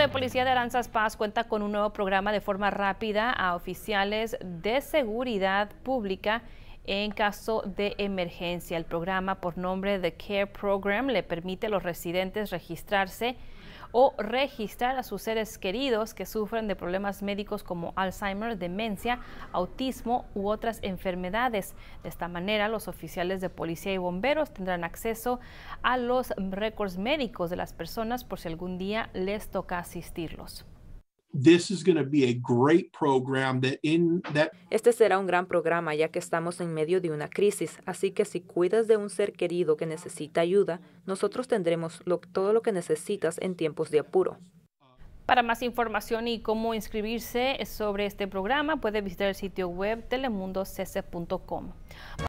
Departamento de Policía de Aranzas Paz cuenta con un nuevo programa de forma rápida a oficiales de seguridad pública en caso de emergencia. El programa por nombre de Care Program le permite a los residentes registrarse o registrar a sus seres queridos que sufren de problemas médicos como Alzheimer, demencia, autismo u otras enfermedades. De esta manera, los oficiales de policía y bomberos tendrán acceso a los récords médicos de las personas por si algún día les toca asistirlos great este será un gran programa ya que estamos en medio de una crisis, así que si cuidas de un ser querido que necesita ayuda, nosotros tendremos todo lo que necesitas en tiempos de apuro. Para más información y cómo inscribirse sobre este programa, puede visitar el sitio web telemundocc.com.